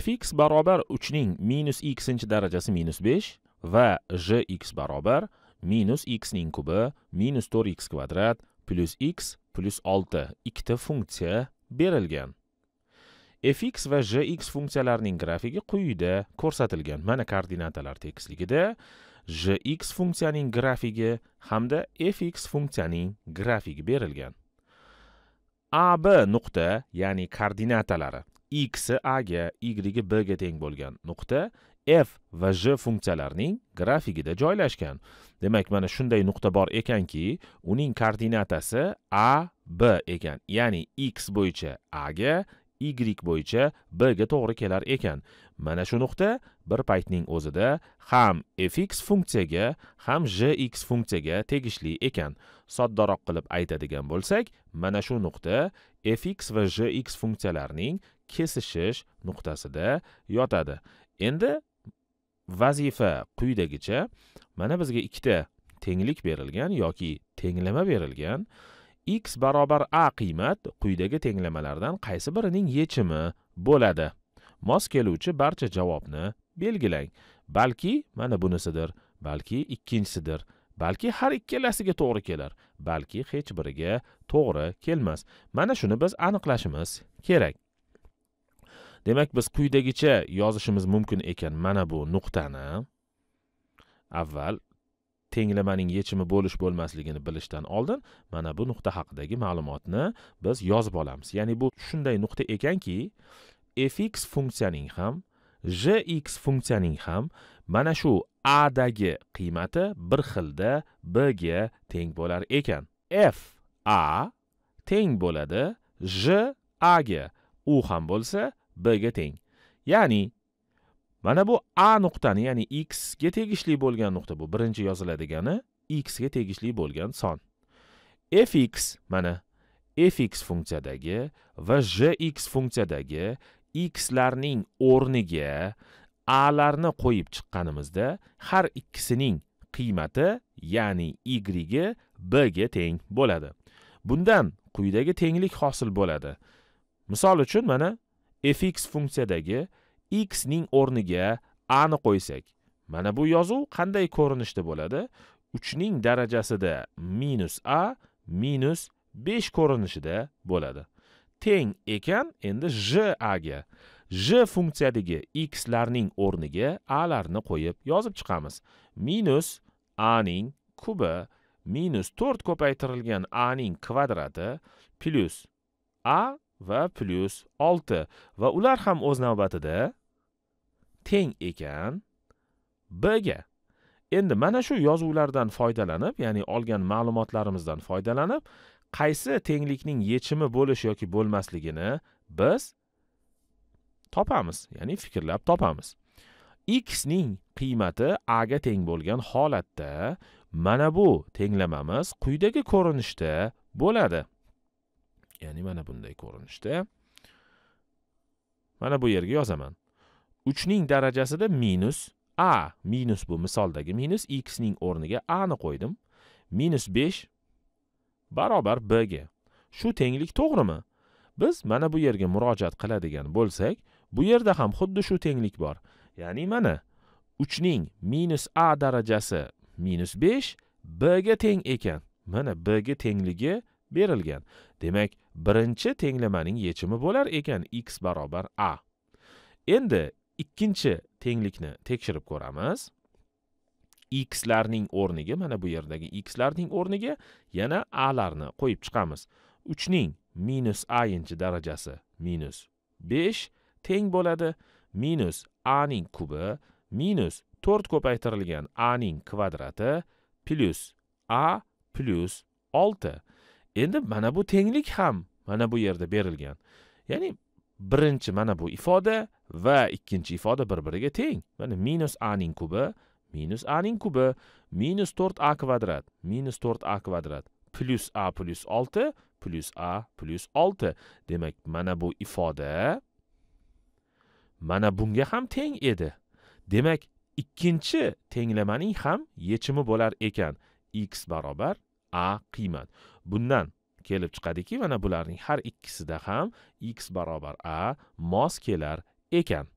fx barobar 3 ning minus x darajasi minus 5 va gx barobar minus x ning kubi minus 4x kvadrat plus x plus 6 ikkita funksiya berilgan fx va gx funksiyalarining grafigi quyida ko'rsatilgan mana koordinatalar tekisligida gx funksiyaning grafigi hamda fx funksiyaning grafigi berilgan ab nuqta ya'ni koordinatalari x a ga y b ga teng bo'lgan nuqta f va j funksiyalarining grafigida joylashgan demak mana shunday nuqta bor ekanki uning koordinatasi a b ekan ya'ni x bo'yicha a ga y bo'yicha b ga to'g'ri kelar ekan mana shu nuqta bir paytning o'zida ham fx funksiyaga ham jx funksiyaga tegishli ekan soddaroq qilib aytadigan bo'lsak mana shu nuqta fx va jx funksiyalarining kesishish nuqtasida yotadi endi vazifa quyidagicha mana bizga ikkita tenglik berilgan yoki tenglama berilgan x barobar a qiymat quyidagi tenglamalardan qaysi birining yechimi bo'ladi mos keluvchi barcha javobni belgilang balki mana bunisidir balki ikkinchisidir balki har ikkalasiga to'g'ri kelar balki hech biriga to'g'ri kelmas mana shuni biz aniqlashimiz kerak demak biz quyidagicha yozishimiz mumkin ekan mana bu nuqtani avval tenglamaning yechimi bo'lish bo'lmasligini bilishdan oldin mana bu nuqta haqidagi ma'lumotni biz yozib olamiz ya'ni bu shunday nuqta ekanki fx funksiyaning ham jx funksiyaning ham mana shu a dagi qiymati bir xilda b ga teng bo'lar ekan f a teng bo'ladi j a ga u ham bo'lsa b ga teng ya'ni mana bu a nuqtani ya'ni x ga tegishli bo'lgan nuqta bu birinchi yoziladigani x ga tegishli bo'lgan son fx mana fx funksiyadagi va jx funksiyadagi x larning o'rniga a larni qo'yib chiqqanimizda har ikkisining qiymati ya'ni y b ga teng bo'ladi bundan quyidagi tenglik hosil bo'ladi misol uchun mana fx funksiyadagi x ning o'rniga a ni qo'ysak mana bu yozuv qanday ko'rinishda bo'ladi 3 ning darajasida minus a minus 5 ko'rinishida bo'ladi teng ekan endi j a ga j funksiyadagi x larning o'rniga a larni qo'yib yozib chiqamiz minus a ning kubi minus 4 ko'paytirilgan a ning kvadrati plyus a va plyus 6 va ular ham o'z navbatida teng ekan b ga. Endi mana shu yozuvlardan foydalanib, ya'ni olgan ma'lumotlarimizdan foydalanib, qaysi tenglikning yechimi bo'lish yoki bo'lmasligini biz topamiz, ya'ni fikrlab topamiz. x ning qiymati a ga teng bo'lgan holatda mana bu tenglamamiz quyidagi ko'rinishda bo'ladi. ya'ni mana bunday ko'rinishda mana bu yerga yozaman uchning darajasida minus a minus bu misoldagi minus x ning o'rniga a ni qo'ydim minus besh barobar b ga shu tenglik to'g'rimi biz mana bu yerga murojaat qiladigan bo'lsak bu yerda ham xuddi shu tenglik bor ya'ni mana uchning minus a darajasi minus besh b ga teng ekan mana b ga tengligi berilgan demak birinchi tenglamaning yechimi bo'lar ekan x barobar a endi ikkinchi tenglikni tekshirib ko'ramiz x larning o'rniga mana bu yerdagi x larning o'rniga yana a larni qo'yib chiqamiz ning minus a inchi darajasi minus 5 teng bo'ladi minus a ning kubi minus 4 ko'paytirilgan a ning kvadrati plus a plus endi mana bu tenglik ham mana bu yerda berilgan ya'ni birinchi mana bu ifoda va ikkinchi ifoda bir biriga teng mana minus a ning kubi minus a ning kubi minus to'rt a kvadrat minus to'rt a kvadrat plyus a plyus olti plyus a plyus olti demak mana bu ifoda mana bunga ham teng edi demak ikkinchi tenglamaning ham yechimi bo'lar ekan x barobar a qiymat bundan kelib chiqadiki mana bularning har ikkisida ham x barobar a mos kelar ekan